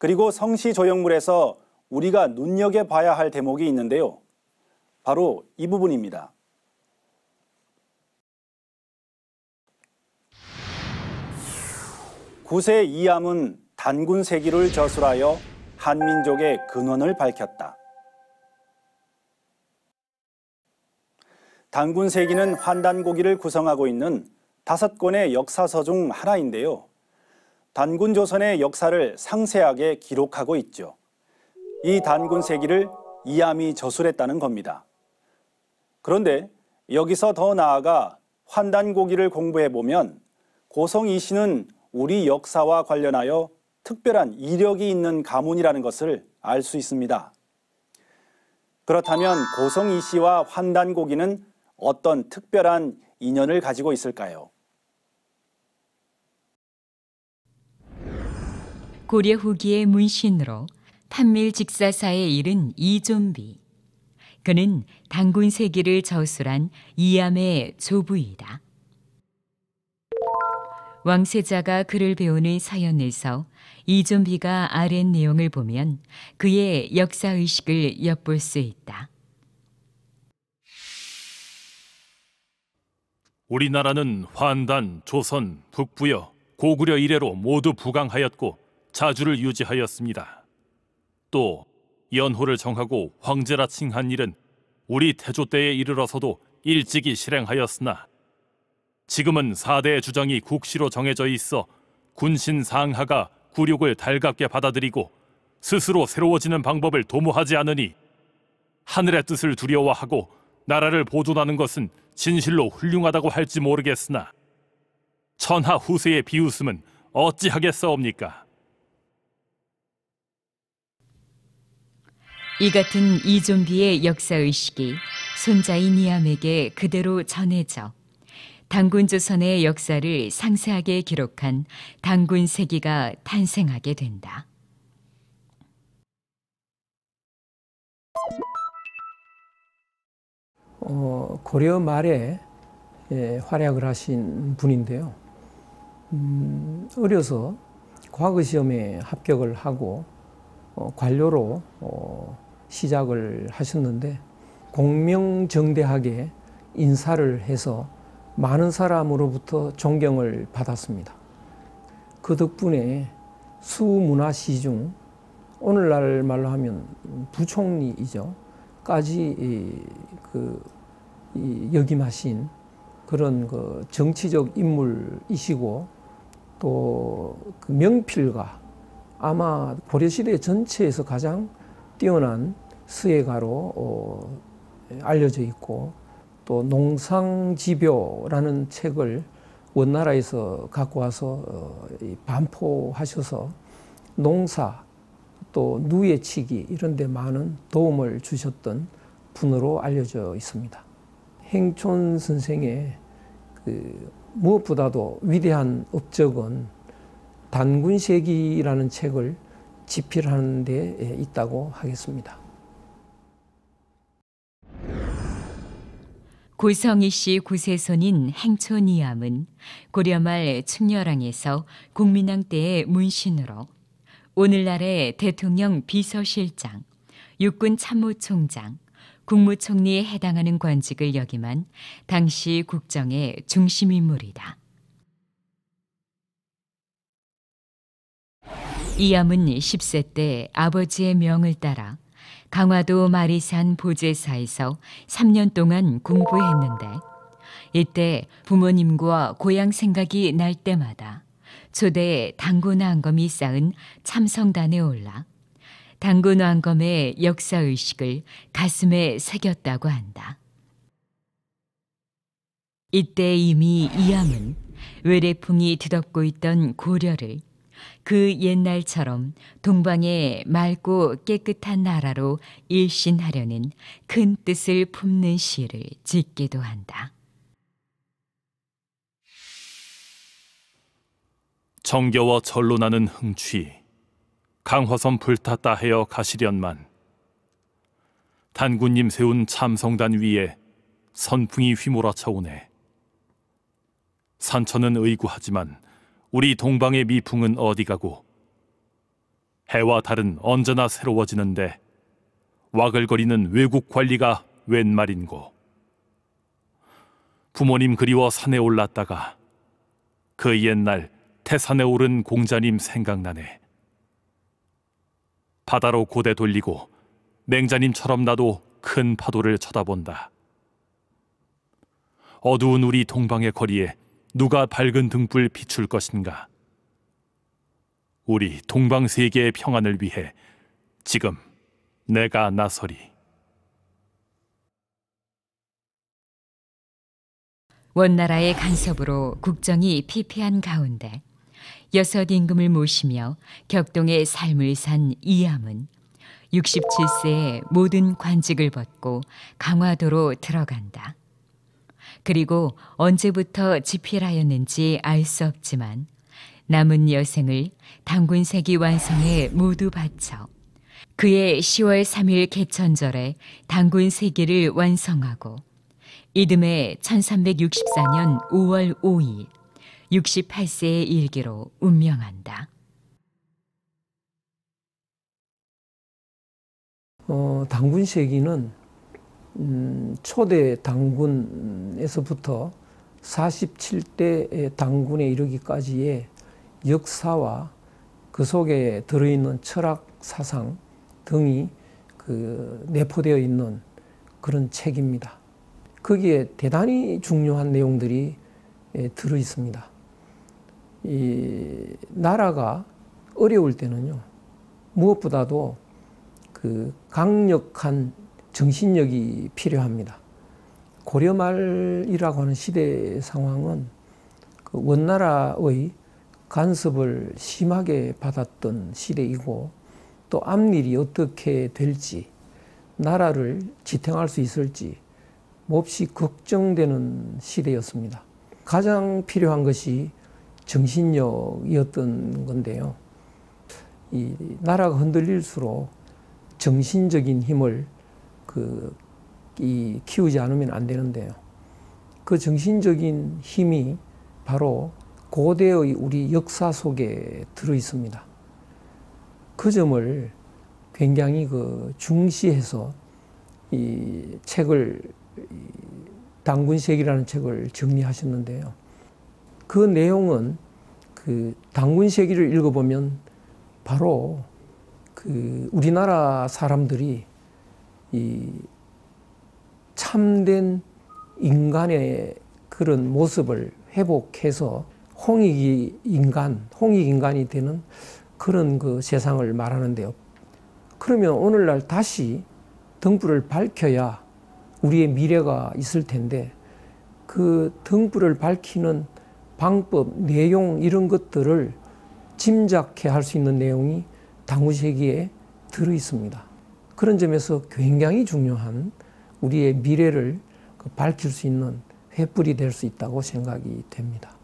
그리고 성시 조형물에서 우리가 눈여겨봐야 할 대목이 있는데요. 바로 이 부분입니다. 구세 이암은 단군 세기를 저술하여 한민족의 근원을 밝혔다. 단군 세기는 환단고기를 구성하고 있는 다섯 권의 역사서 중 하나인데요. 단군 조선의 역사를 상세하게 기록하고 있죠. 이 단군 세기를 이암이 저술했다는 겁니다. 그런데 여기서 더 나아가 환단고기를 공부해 보면 고성 이씨는 우리 역사와 관련하여 특별한 이력이 있는 가문이라는 것을 알 수 있습니다. 그렇다면 고성 이씨와 환단고기는 어떤 특별한 인연을 가지고 있을까요? 고려 후기의 문신으로 판밀 직사사에 이른 이좀비. 그는 당군 세기를 저술한 이암의 조부이다. 왕세자가 그를 배우는 사연에서 이좀비가 아랜 내용을 보면 그의 역사 의식을 엿볼 수 있다. 우리나라는 환단, 조선, 북부여, 고구려 이래로 모두 부강하였고 자주를 유지하였습니다. 또 연호를 정하고 황제라 칭한 일은 우리 태조 때에 이르러서도 일찍이 실행하였으나 지금은 사대의 주장이 국시로 정해져 있어 군신 상하가 굴욕을 달갑게 받아들이고 스스로 새로워지는 방법을 도모하지 않으니 하늘의 뜻을 두려워하고 나라를 보존하는 것은 진실로 훌륭하다고 할지 모르겠으나 천하 후세의 비웃음은 어찌하겠사옵니까? 이 같은 이좀비의 역사의식이 손자인 이암에게 그대로 전해져 당군 조선의 역사를 상세하게 기록한 당군 세기가 탄생하게 된다. 어, 고려 말에 예, 활약을 하신 분인데요. 음, 어려서 과거 시험에 합격을 하고 어, 관료로 어, 시작을 하셨는데 공명정대하게 인사를 해서 많은 사람으로부터 존경을 받았습니다. 그 덕분에 수문화시 중 오늘날 말로 하면 부총리이죠. 까지 그 역임하신 그런 그 정치적 인물이시고 또 그 명필과 아마 고려시대 전체에서 가장 뛰어난 수예가로 어, 알려져 있고 또농상지벼라는 책을 원나라에서 갖고 와서 어, 반포하셔서 농사 또 누예치기 이런 데 많은 도움을 주셨던 분으로 알려져 있습니다. 행촌 선생의 그 무엇보다도 위대한 업적은 단군세기라는 책을 집필을 하는 데 예, 있다고 하겠습니다. 고성희 씨 구세손인 행촌이암은 고려 말 충렬왕에서 공민왕 때의 문신으로 오늘날의 대통령 비서실장, 육군 참모총장, 국무총리에 해당하는 관직을 역임한 당시 국정의 중심 인물이다. 이암은 10세 때 아버지의 명을 따라 강화도 마리산 보제사에서 3년 동안 공부했는데 이때 부모님과 고향 생각이 날 때마다 초대 당군 왕검이 쌓은 참성단에 올라 당군 왕검의 역사 의식을 가슴에 새겼다고 한다. 이때 이미 이암은 외래풍이 드덮고 있던 고려를 그 옛날처럼 동방의 맑고 깨끗한 나라로 일신하려는 큰 뜻을 품는 시를 짓기도 한다. 정겨워 절로 나는 흥취 강화선 불탔다 헤어 가시련만 단군님 세운 참성단 위에 선풍이 휘몰아쳐오네 산천은 의구하지만 우리 동방의 미풍은 어디 가고 해와 달은 언제나 새로워지는데 와글거리는 외국 관리가 웬 말인고 부모님 그리워 산에 올랐다가 그 옛날 태산에 오른 공자님 생각나네 바다로 고대 돌리고 맹자님처럼 나도 큰 파도를 쳐다본다 어두운 우리 동방의 거리에 누가 밝은 등불 비출 것인가? 우리 동방 세계의 평안을 위해 지금 내가 나서리. 원나라의 간섭으로 국정이 피폐한 가운데 여섯 임금을 모시며 격동의 삶을 산 이암은 67세에 모든 관직을 벗고 강화도로 들어간다. 그리고 언제부터 집필하였는지 알 수 없지만 남은 여생을 당군세기 완성에 모두 바쳐 그의 10월 3일 개천절에 당군세기를 완성하고 이듬해 1364년 5월 5일 68세의 일기로 운명한다. 어, 당군세기는 음, 초대 당군에서부터 47대 당군에 이르기까지의 역사와 그 속에 들어있는 철학, 사상 등이 그 내포되어 있는 그런 책입니다. 거기에 대단히 중요한 내용들이 예, 들어 있습니다. 이 나라가 어려울 때는요, 무엇보다도 그 강력한 정신력이 필요합니다. 고려말이라고 하는 시대 상황은 그 원나라의 간섭을 심하게 받았던 시대이고 또 앞일이 어떻게 될지 나라를 지탱할 수 있을지 몹시 걱정되는 시대였습니다. 가장 필요한 것이 정신력이었던 건데요. 이 나라가 흔들릴수록 정신적인 힘을 그, 이, 키우지 않으면 안 되는데요. 그 정신적인 힘이 바로 고대의 우리 역사 속에 들어 있습니다. 그 점을 굉장히 그 중시해서 이 책을 당군색이라는 책을 정리하셨는데요. 그 내용은 그 당군색이를 읽어보면 바로 그 우리나라 사람들이 이 참된 인간의 그런 모습을 회복해서 홍익이 인간, 홍익 인간이 되는 그런 그 세상을 말하는데요. 그러면 오늘날 다시 등불을 밝혀야 우리의 미래가 있을 텐데 그 등불을 밝히는 방법, 내용 이런 것들을 짐작해 할 수 있는 내용이 당우세기에 들어 있습니다. 그런 점에서 굉장히 중요한 우리의 미래를 그 밝힐 수 있는 횃불이 될 수 있다고 생각이 됩니다.